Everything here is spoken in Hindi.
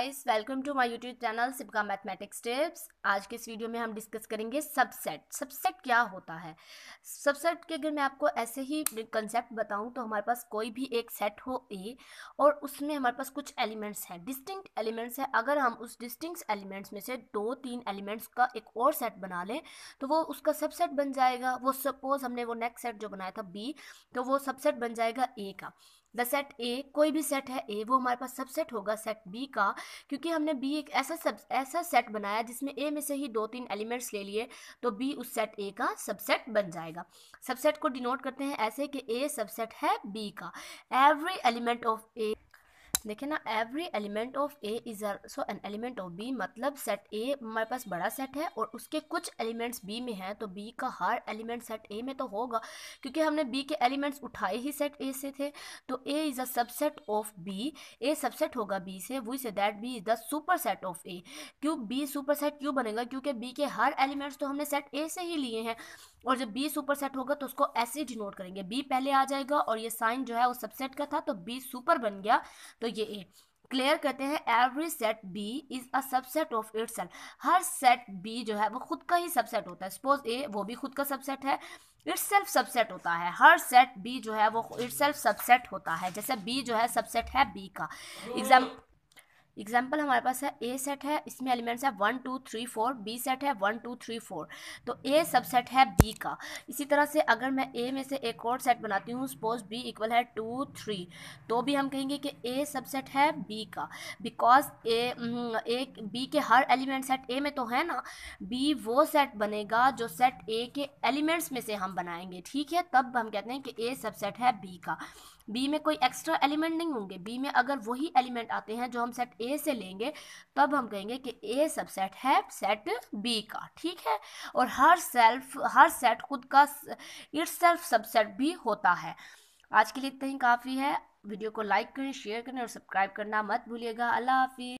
guys welcome to my YouTube channel सिपका मैथमेटिक्स टिप्स आज के इस वीडियो में हम डिस्कस करेंगे सबसेट सबसेट क्या होता है सबसेट के अगर मैं आपको ऐसे ही कंसेप्ट बताऊं तो हमारे पास कोई भी एक सेट हो ए और उसमें हमारे पास कुछ एलिमेंट्स हैं डिस्टिंक्ट एलिमेंट्स हैं अगर हम उस डिस्टिंक्ट एलिमेंट्स में से दो तीन एलिमेंट्स का एक और सेट बना लें तो वो उसका सबसेट बन जाएगा वो सपोज हमने वो नेक्स्ट सेट जो बनाया था बी तो वो सबसेट बन जाएगा ए का द सेट ए कोई भी सेट है ए वो हमारे पास सबसेट होगा सेट बी का क्योंकि हमने बी एक ऐसा सब ऐसा सेट बनाया जिसमें ए में से ही दो तीन एलिमेंट्स ले लिए तो बी उस सेट ए का सबसेट बन जाएगा सबसेट को डिनोट करते हैं ऐसे कि ए सबसेट है बी का एवरी एलिमेंट ऑफ ए देखे ना every element of A is so an element of B मतलब सेट ए हमारे पास बड़ा सेट है और उसके कुछ एलिमेंट्स बी में हैं तो बी का हर एलिमेंट सेट ए में तो होगा क्योंकि हमने बी के एलिमेंट्स उठाए ही सेट ए से थे तो A is a subset of B A subset होगा बी से we say that B is the superset of A क्यों बी सुपर सेट क्यों बनेगा क्योंकि बी के हर एलिमेंट्स तो हमने सेट ए से ही लिए हैं और जब बी सुपर सेट होगा तो उसको ऐसे डिनोट करेंगे बी पहले आ जाएगा और ये साइन जो है वो सबसेट का था तो बी सुपर बन गया तो ये ए क्लियर कहते हैं every set B is a subset of it हर सेट बी जो है वो खुद का ही सबसेट होता है सपोज ए वो भी खुद का सबसेट है इट सेल्फ सबसेट होता है हर सेट बी जो है वो इट सेल्फ सबसेट होता है जैसे बी जो है सबसेट है बी का एग्जाम एग्जाम्पल हमारे पास है ए सेट है इसमें एलिमेंट्स है one two three four B set है वन टू थ्री फोर तो ए सबसेट है बी का इसी तरह से अगर मैं ए में से एक और सेट बनाती हूँ सपोज बी इक्वल है टू थ्री तो भी हम कहेंगे कि ए सबसेट है बी का बिकॉज ए एक बी के हर एलिमेंट सेट ए में तो है ना बी वो सेट बनेगा जो सेट ए के एलिमेंट्स में से हम बनाएंगे ठीक है तब हम कहते हैं कि ए सबसेट है बी का बी में कोई एक्स्ट्रा एलिमेंट नहीं होंगे बी में अगर वही एलिमेंट आते हैं जो हम सेट ए से लेंगे तब हम कहेंगे कि ए सबसेट है सेट बी का ठीक है और हर सेल्फ हर सेट खुद का इट सेल्फ सबसेट भी होता है आज के लिए इतना ही काफ़ी है वीडियो को लाइक करें शेयर करें और सब्सक्राइब करना मत भूलिएगा अल्लाह हाफि